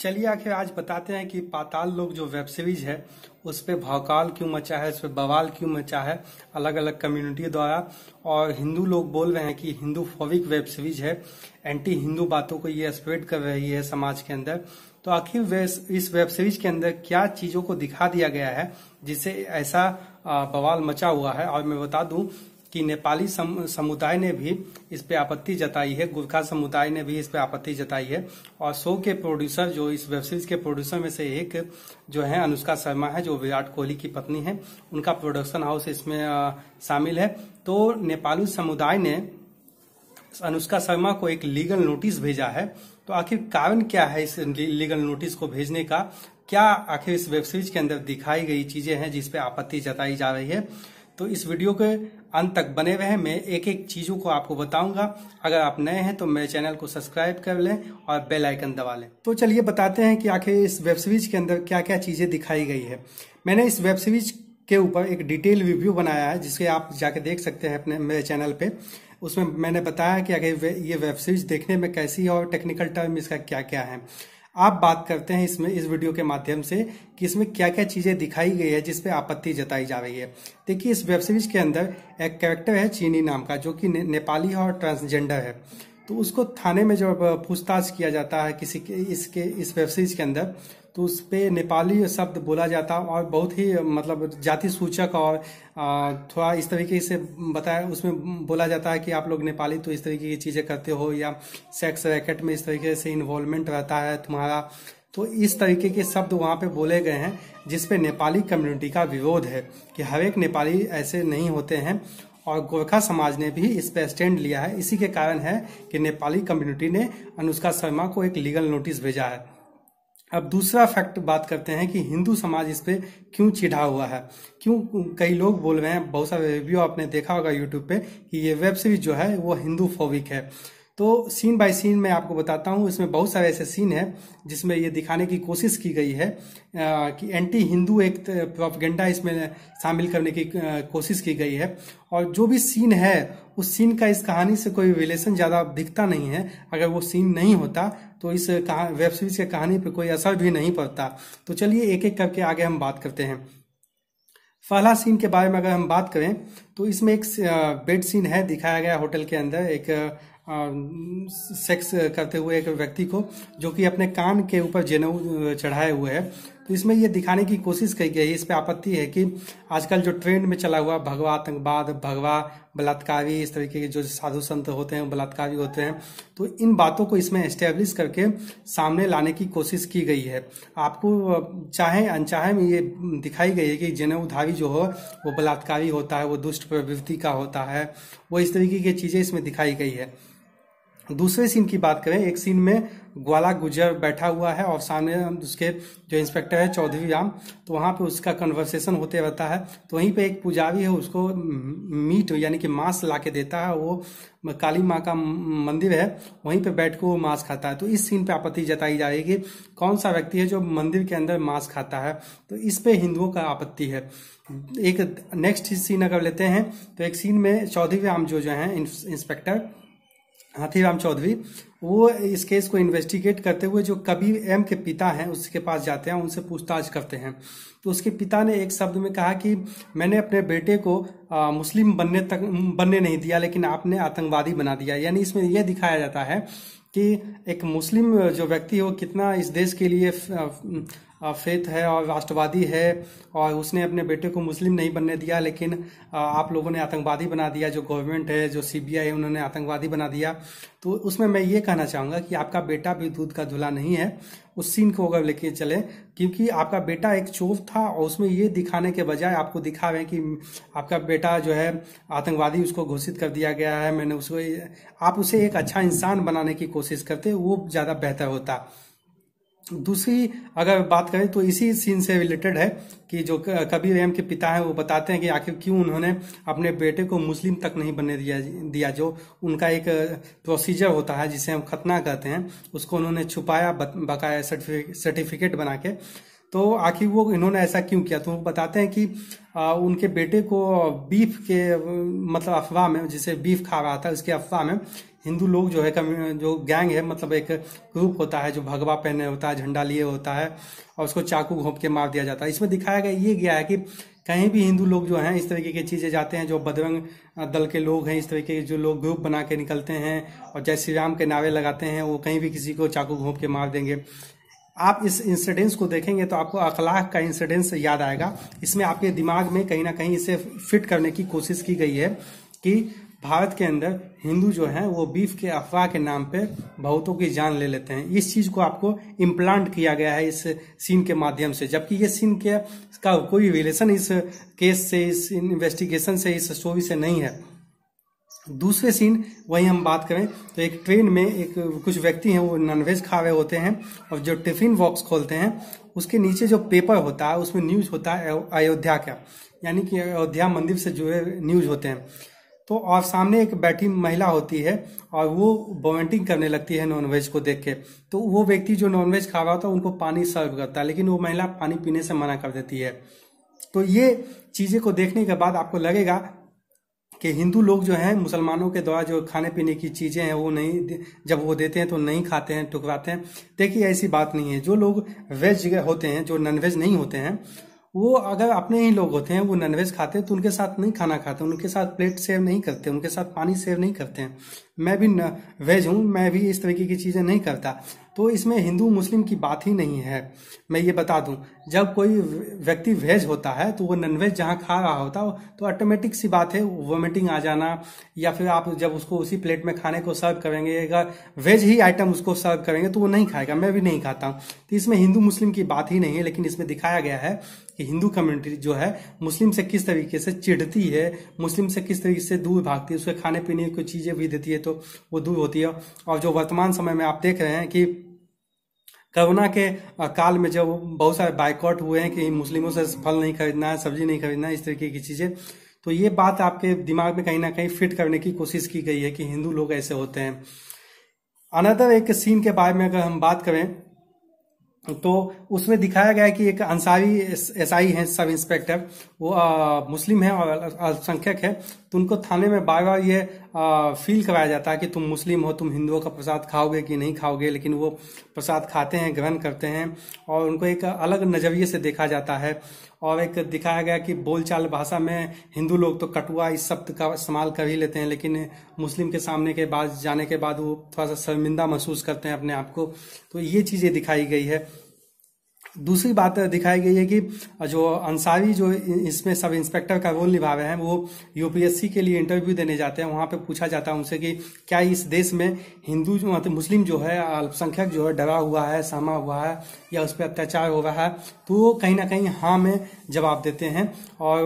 चलिए आखिर आज बताते हैं कि पाताल लोग जो वेब सीरीज है उस पर भौकाल क्यों मचा है उस पर बवाल क्यों मचा है अलग अलग कम्युनिटी द्वारा और हिंदू लोग बोल रहे हैं कि हिंदू फोविक वेब सीरीज है एंटी हिंदू बातों को ये स्प्रेड कर रही है समाज के अंदर तो आखिर इस वेब सीरीज के अंदर क्या चीजों को दिखा दिया गया है जिसे ऐसा बवाल मचा हुआ है और मैं बता दूं कि नेपाली सम, समुदाय ने भी इस पे आपत्ति जताई है गुरखा समुदाय ने भी इस पे आपत्ति जताई है और शो के प्रोड्यूसर जो इस वेब सीरीज के प्रोड्यूसर में से एक जो है अनुष्का शर्मा है जो विराट कोहली की पत्नी है उनका प्रोडक्शन हाउस इसमें शामिल है तो नेपाली समुदाय ने अनुष्का शर्मा को एक लीगल नोटिस भेजा है तो आखिर कारण क्या है इस लीगल नोटिस को भेजने का क्या आखिर इस वेब सीरीज के अंदर दिखाई गई चीजें हैं जिसपे आपत्ति जताई जा रही है तो इस वीडियो के अंत तक बने हुए हैं मैं एक एक चीज़ों को आपको बताऊंगा अगर आप नए हैं तो मेरे चैनल को सब्सक्राइब कर लें और बेल आइकन दबा लें तो चलिए बताते हैं कि आखिर इस वेब सीरीज के अंदर क्या क्या चीज़ें दिखाई गई है मैंने इस वेब सीरीज के ऊपर एक डिटेल रिव्यू बनाया है जिसके आप जाके देख सकते हैं अपने मेरे चैनल पे उसमें मैंने बताया कि आखिर ये वेब सीरीज देखने में कैसी है और टेक्निकल टर्म इसका क्या क्या है आप बात करते हैं इसमें इस वीडियो के माध्यम से कि इसमें क्या क्या चीज़ें दिखाई गई है जिसपे आपत्ति जताई जा रही है देखिए इस वेब सीरीज के अंदर एक कैरेक्टर है चीनी नाम का जो कि ने, नेपाली है और ट्रांसजेंडर है तो उसको थाने में जब पूछताछ किया जाता है किसी के इसके इस वेब सीरीज के अंदर तो उस पर नेपाली शब्द बोला जाता और बहुत ही मतलब जाति सूचक और थोड़ा इस तरीके से बताया उसमें बोला जाता है कि आप लोग नेपाली तो इस तरीके की चीज़ें करते हो या सेक्स रैकेट में इस तरीके से इन्वॉल्वमेंट रहता है तुम्हारा तो इस तरीके के शब्द वहाँ पे बोले गए हैं जिसपे नेपाली कम्युनिटी का विरोध है कि हर एक नेपाली ऐसे नहीं होते हैं और गोरखा समाज ने भी इस पर स्टैंड लिया है इसी के कारण है कि नेपाली कम्युनिटी ने अनुष्का शर्मा को एक लीगल नोटिस भेजा है अब दूसरा फैक्ट बात करते हैं कि हिंदू समाज इस पर क्यों चिढ़ा हुआ है क्यों कई लोग बोल रहे हैं बहुत सारे रिव्यू आपने देखा होगा यूट्यूब पे कि ये वेब सीरीज जो है वो हिंदू फोविक है तो सीन बाय सीन मैं आपको बताता हूँ इसमें बहुत सारे ऐसे सीन हैं जिसमें ये दिखाने की कोशिश की गई है कि एंटी हिंदू एक प्रोपगेंडा इसमें शामिल करने की कोशिश की गई है और जो भी सीन है उस सीन का इस कहानी से कोई रिलेशन ज़्यादा दिखता नहीं है अगर वो सीन नहीं होता तो इस वेब सीरीज के कहानी पर कोई असर भी नहीं पड़ता तो चलिए एक एक करके आगे हम बात करते हैं पहला सीन के बारे में अगर हम बात करें तो इसमें एक बेड सीन है दिखाया गया होटल के अंदर एक सेक्स करते हुए एक व्यक्ति को जो कि अपने कान के ऊपर जनेऊ चढ़ाए हुए है तो इसमें ये दिखाने की कोशिश की गई है इस पर आपत्ति है कि आजकल जो ट्रेंड में चला हुआ भगवा आतंकवाद भगवा बलात्कारी इस तरीके के जो साधु संत होते हैं बलात्कारी होते हैं तो इन बातों को इसमें इस्टेब्लिश करके सामने लाने की कोशिश की गई है आपको चाहे अनचाहे में ये दिखाई गई है कि जनेऊधारी जो हो वो बलात्कारी होता है वो दुष्ट प्रवृत्ति का होता है वो इस तरीके की चीज़ें इसमें दिखाई गई है दूसरे सीन की बात करें एक सीन में ग्वाला गुजर बैठा हुआ है और सामने उसके जो इंस्पेक्टर है चौधरी राम तो वहाँ पे उसका कन्वर्सेशन होते रहता है तो वहीं पे एक पुजारी है उसको मीट यानी कि मांस ला के देता है वो काली माँ का मंदिर है वहीं पे बैठ के वो मांस खाता है तो इस सीन पे आपत्ति जताई जा रही है कि कौन सा व्यक्ति है जो मंदिर के अंदर मांस खाता है तो इस पे हिंदुओं का आपत्ति है एक नेक्स्ट सीन अगर लेते हैं तो एक सीन में चौधरी राम जो जो है इंस्पेक्टर हाथीराम चौधरी वो इस केस को इन्वेस्टिगेट करते हुए जो कबीर एम के पिता हैं उसके पास जाते हैं उनसे पूछताछ करते हैं तो उसके पिता ने एक शब्द में कहा कि मैंने अपने बेटे को आ, मुस्लिम बनने तक बनने नहीं दिया लेकिन आपने आतंकवादी बना दिया यानी इसमें यह दिखाया जाता है कि एक मुस्लिम जो व्यक्ति हो कितना इस देश के लिए फेथ है और राष्ट्रवादी है और उसने अपने बेटे को मुस्लिम नहीं बनने दिया लेकिन आप लोगों ने आतंकवादी बना दिया जो गवर्नमेंट है जो सीबीआई है उन्होंने आतंकवादी बना दिया तो उसमें मैं ये कहना चाहूँगा कि आपका बेटा भी दूध का धुला नहीं है उस सीन को अगर लेके चले क्योंकि आपका बेटा एक चोर था और उसमें ये दिखाने के बजाय आपको दिखा रहे हैं कि आपका बेटा जो है आतंकवादी उसको घोषित कर दिया गया है मैंने उसको आप उसे एक अच्छा इंसान बनाने की कोशिश करते वो ज़्यादा बेहतर होता दूसरी अगर बात करें तो इसी सीन से रिलेटेड है कि जो कबीर एम के पिता हैं वो बताते हैं कि आखिर क्यों उन्होंने अपने बेटे को मुस्लिम तक नहीं बनने दिया दिया जो उनका एक प्रोसीजर होता है जिसे हम खतना कहते हैं उसको उन्होंने छुपाया बकाया सर्टिफिकेट बना के तो आखिर वो इन्होंने ऐसा क्यों किया तो वो बताते हैं कि आ, उनके बेटे को बीफ के मतलब अफवाह में जिसे बीफ खा रहा था उसके अफवाह में हिंदू लोग जो है जो गैंग है मतलब एक ग्रुप होता है जो भगवा पहने होता है झंडा लिए होता है और उसको चाकू घोंप के मार दिया जाता है इसमें दिखाया गया ये गया है कि कहीं भी हिंदू लोग जो हैं इस तरीके की चीज़ें जाते हैं जो बदरंग दल के लोग हैं इस तरीके के जो लोग ग्रुप बना के निकलते हैं और जय श्री राम के नावे लगाते हैं वो कहीं भी किसी को चाकू घोंप के मार देंगे आप इस इंसिडेंस को देखेंगे तो आपको अखलाक का इंसिडेंस याद आएगा इसमें आपके दिमाग में कहीं ना कहीं इसे फिट करने की कोशिश की गई है कि भारत के अंदर हिंदू जो हैं वो बीफ के अफवाह के नाम पे बहुतों की जान ले लेते हैं इस चीज को आपको इम्प्लांट किया गया है इस सीन के माध्यम से जबकि ये सीन के का कोई रिलेशन इस केस से इस इन्वेस्टिगेशन से इस स्टोरी से नहीं है दूसरे सीन वही हम बात करें तो एक ट्रेन में एक कुछ व्यक्ति हैं वो नॉनवेज खा रहे होते हैं और जो टिफिन बॉक्स खोलते हैं उसके नीचे जो पेपर होता है उसमें न्यूज होता है अयोध्या का यानी कि अयोध्या मंदिर से जुड़े न्यूज होते हैं तो और सामने एक बैठी महिला होती है और वो वॉमिटिंग करने लगती है नॉनवेज को देख के तो वो व्यक्ति जो नॉनवेज खा रहा होता है उनको पानी सर्व करता है लेकिन वो महिला पानी पीने से मना कर देती है तो ये चीज़ें को देखने के बाद आपको लगेगा कि हिंदू लोग जो हैं मुसलमानों के द्वारा जो खाने पीने की चीज़ें हैं वो नहीं जब वो देते हैं तो नहीं खाते हैं टुकराते हैं देखिए ऐसी बात नहीं है जो लोग वेज होते हैं जो नॉन वेज नहीं होते हैं वो अगर अपने ही लोग होते हैं वो नॉनवेज खाते हैं तो उनके साथ नहीं खाना खाते उनके साथ प्लेट सेव नहीं करते उनके साथ पानी सेव नहीं करते हैं मैं भी वेज हूँ मैं भी इस तरीके की चीज़ें नहीं करता तो इसमें हिंदू मुस्लिम की बात ही नहीं है मैं ये बता दूं जब कोई व्यक्ति वेज होता है तो वो नॉनवेज जहाँ खा रहा होता है तो ऑटोमेटिक सी बात है वोमिटिंग आ जाना या फिर आप जब उसको उसी प्लेट में खाने को सर्व करेंगे अगर वेज ही आइटम उसको सर्व करेंगे तो वो नहीं खाएगा मैं भी नहीं खाता हूँ तो इसमें हिंदू मुस्लिम की बात ही नहीं है लेकिन इसमें दिखाया गया है कि हिंदू कम्युनिटी जो है मुस्लिम से किस तरीके से चिढ़ती है मुस्लिम से किस तरीके से दूर भागती है उसके खाने पीने की चीज़ें भी देती है तो वो दूर होती है और जो वर्तमान समय में आप देख रहे हैं कि कोरोना के काल में जब बहुत सारे बाइकआउट हुए हैं कि मुस्लिमों से फल नहीं खरीदना है सब्जी नहीं खरीदना है इस तरीके की चीज़ें तो ये बात आपके दिमाग में कहीं ना कहीं फिट करने की कोशिश की गई है कि हिंदू लोग ऐसे होते हैं अनदर एक सीन के बारे में अगर हम बात करें तो उसमें दिखाया गया है कि एक अंसारी एस आई हैं सब इंस्पेक्टर वो आ, मुस्लिम है और अल्पसंख्यक है तो उनको थाने में बार बार ये आ, फील करवाया जाता है कि तुम मुस्लिम हो तुम हिंदुओं का प्रसाद खाओगे कि नहीं खाओगे लेकिन वो प्रसाद खाते हैं ग्रहण करते हैं और उनको एक अलग नज़रिए से देखा जाता है और एक दिखाया गया कि बोलचाल भाषा में हिंदू लोग तो कटुआ इस शब्द का इस्तेमाल कर ही लेते हैं लेकिन मुस्लिम के सामने के बाद जाने के बाद वो थोड़ा सा शर्मिंदा महसूस करते हैं अपने आप को तो ये चीज़ें दिखाई गई है दूसरी बात दिखाई गई है कि जो अंसारी जो इसमें सब इंस्पेक्टर का रोल निभा रहे हैं वो यूपीएससी के लिए इंटरव्यू देने जाते हैं वहां पे पूछा जाता है उनसे कि क्या इस देश में हिंदू मतलब मुस्लिम जो है अल्पसंख्यक जो है डरा हुआ है सामा हुआ है या उस पर अत्याचार हो रहा है तो वो कहीं ना कहीं हाँ में जवाब देते हैं और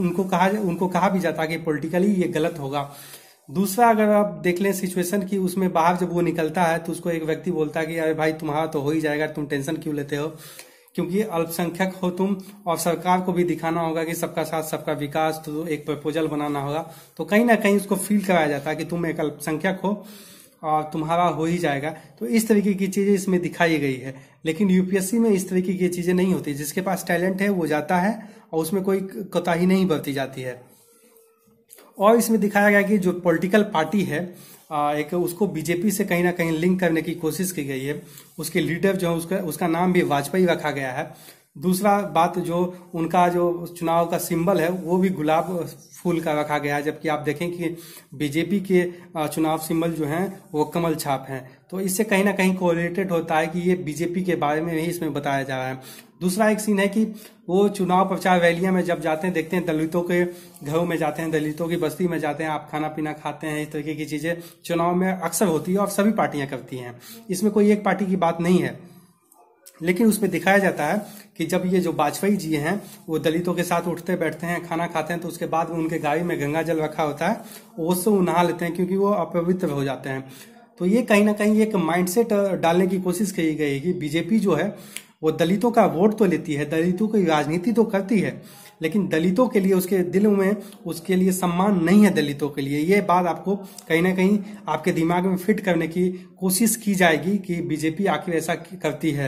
उनको कहा उनको कहा भी जाता है कि पोलिटिकली ये गलत होगा दूसरा अगर आप देख लें सिचुएशन की उसमें बाहर जब वो निकलता है तो उसको एक व्यक्ति बोलता है कि अरे भाई तुम्हारा तो हो ही जाएगा तुम टेंशन क्यों लेते हो क्योंकि अल्पसंख्यक हो तुम और सरकार को भी दिखाना होगा कि सबका साथ सबका विकास तो एक प्रपोजल बनाना होगा तो कहीं ना कहीं उसको फील कराया जाता है कि तुम एक अल्पसंख्यक हो और तुम्हारा हो ही जाएगा तो इस तरीके की चीज़ें इसमें दिखाई गई है लेकिन यूपीएससी में इस तरीके की चीज़ें नहीं होती जिसके पास टैलेंट है वो जाता है और उसमें कोई कोताही नहीं बरती जाती है और इसमें दिखाया गया कि जो पॉलिटिकल पार्टी है एक उसको बीजेपी से कहीं ना कहीं लिंक करने की कोशिश की गई है उसके लीडर जो है उसका उसका नाम भी वाजपेयी रखा गया है दूसरा बात जो उनका जो चुनाव का सिंबल है वो भी गुलाब फूल का रखा गया है जबकि आप देखें कि बीजेपी के चुनाव सिंबल जो हैं वो कमल छाप हैं तो इससे कहीं ना कहीं कोरिलेटेड होता है कि ये बीजेपी के बारे में ही इसमें बताया जा रहा है दूसरा एक सीन है कि वो चुनाव प्रचार रैलियां में जब जाते हैं देखते हैं दलितों के घरों में जाते हैं दलितों की बस्ती में जाते हैं आप खाना पीना खाते हैं इस तरीके की चीजें चुनाव में अक्सर होती है और सभी पार्टियां करती हैं इसमें कोई एक पार्टी की बात नहीं है लेकिन उसमें दिखाया जाता है कि जब ये जो वाजपेयी जी हैं वो दलितों के साथ उठते बैठते हैं खाना खाते हैं तो उसके बाद उनके गाड़ी में गंगा जल रखा होता है उससे वो नहा लेते हैं क्योंकि वो अपवित्र हो जाते हैं तो ये कहीं ना कहीं एक माइंडसेट डालने की कोशिश की गई कि बीजेपी जो है वो दलितों का वोट तो लेती है दलितों की राजनीति तो करती है लेकिन दलितों के लिए उसके दिल में उसके लिए सम्मान नहीं है दलितों के लिए ये बात आपको कहीं ना कहीं आपके दिमाग में फिट करने की कोशिश की जाएगी कि बीजेपी आखिर ऐसा करती है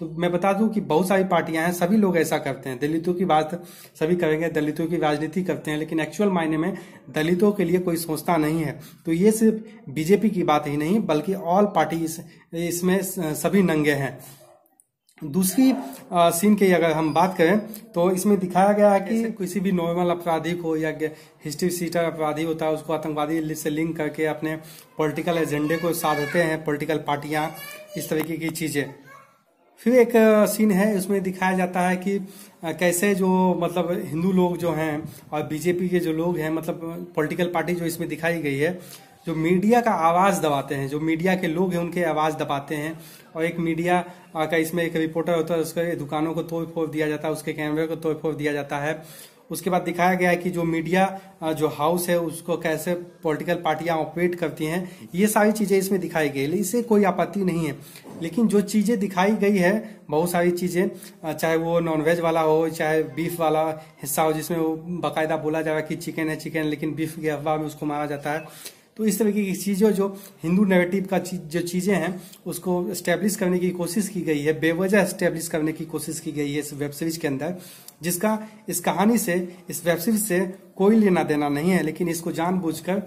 तो मैं बता दूं कि बहुत सारी पार्टियां हैं सभी लोग ऐसा करते हैं दलितों की बात सभी करेंगे दलितों की राजनीति करते हैं लेकिन एक्चुअल मायने में दलितों के लिए कोई सोचता नहीं है तो ये सिर्फ बीजेपी की बात ही नहीं बल्कि ऑल पार्टी इसमें सभी नंगे हैं दूसरी आ, सीन की अगर हम बात करें तो इसमें दिखाया गया है कि किसी भी नॉर्मल अपराधी को या हिस्ट्री सीटर अपराधी होता है उसको आतंकवादी से लिंक करके अपने पॉलिटिकल एजेंडे को साधते हैं पॉलिटिकल पार्टियां इस तरीके की चीजें फिर एक सीन है उसमें दिखाया जाता है कि कैसे जो मतलब हिंदू लोग जो हैं और बीजेपी के जो लोग हैं मतलब पॉलिटिकल पार्टी जो इसमें दिखाई गई है जो मीडिया का आवाज़ दबाते हैं जो मीडिया के लोग हैं उनके आवाज़ दबाते हैं और एक मीडिया का इसमें एक रिपोर्टर होता है उसके दुकानों को तोड़ फोड़ दिया जाता है उसके कैमरे को तोड़ फोड़ दिया जाता है उसके बाद दिखाया गया है कि जो मीडिया जो हाउस है उसको कैसे पॉलिटिकल पार्टियां ऑपरेट करती हैं ये सारी चीज़ें इसमें दिखाई गई इसे कोई आपत्ति नहीं है लेकिन जो चीज़ें दिखाई गई है बहुत सारी चीज़ें चाहे वो नॉनवेज वाला हो चाहे बीफ वाला हिस्सा हो जिसमें वो बाकायदा बोला जा रहा है कि चिकन है चिकन लेकिन बीफ के अफवाह में उसको मारा जाता है तो इस तरीके की चीज़ें जो हिंदू नेगेटिव का चीज, जो चीज़ें हैं उसको स्टैब्लिश करने की कोशिश की गई है बेवजह इस्टेब्लिश करने की कोशिश की गई है इस वेब सीरीज के अंदर जिसका इस कहानी से इस वेब सीरीज से कोई लेना देना नहीं है लेकिन इसको जानबूझकर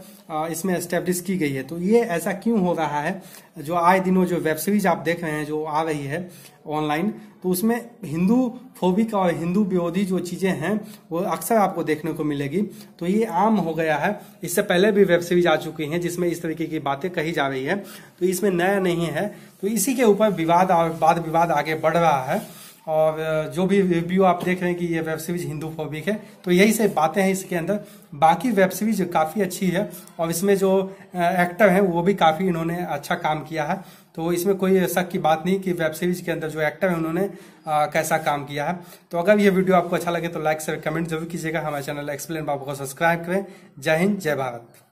इसमें एस्टेब्लिश की गई है तो ये ऐसा क्यों हो रहा है जो आए दिनों जो वेब सीरीज आप देख रहे हैं जो आ रही है ऑनलाइन तो उसमें हिंदू फोबिक और हिंदू विरोधी जो चीज़ें हैं वो अक्सर आपको देखने को मिलेगी तो ये आम हो गया है इससे पहले भी वेब सीरीज आ चुकी हैं जिसमें इस तरीके की बातें कही जा रही है तो इसमें नया नहीं है तो इसी के ऊपर विवाद और वाद विवाद आगे बढ़ रहा है और जो भी रिव्यू आप देख रहे हैं कि ये वेब सीरीज हिंदू फोबिक है तो यही से बातें हैं इसके अंदर बाकी वेब सीरीज काफ़ी अच्छी है और इसमें जो एक्टर हैं वो भी काफ़ी इन्होंने अच्छा काम किया है तो इसमें कोई शक की बात नहीं कि वेब सीरीज के अंदर जो एक्टर है उन्होंने आ, कैसा काम किया है तो अगर ये वीडियो आपको अच्छा लगे तो लाइक शेयर कमेंट जरूर कीजिएगा हमारे चैनल एक्सप्लेन बाबू को सब्सक्राइब करें जय हिंद जय भारत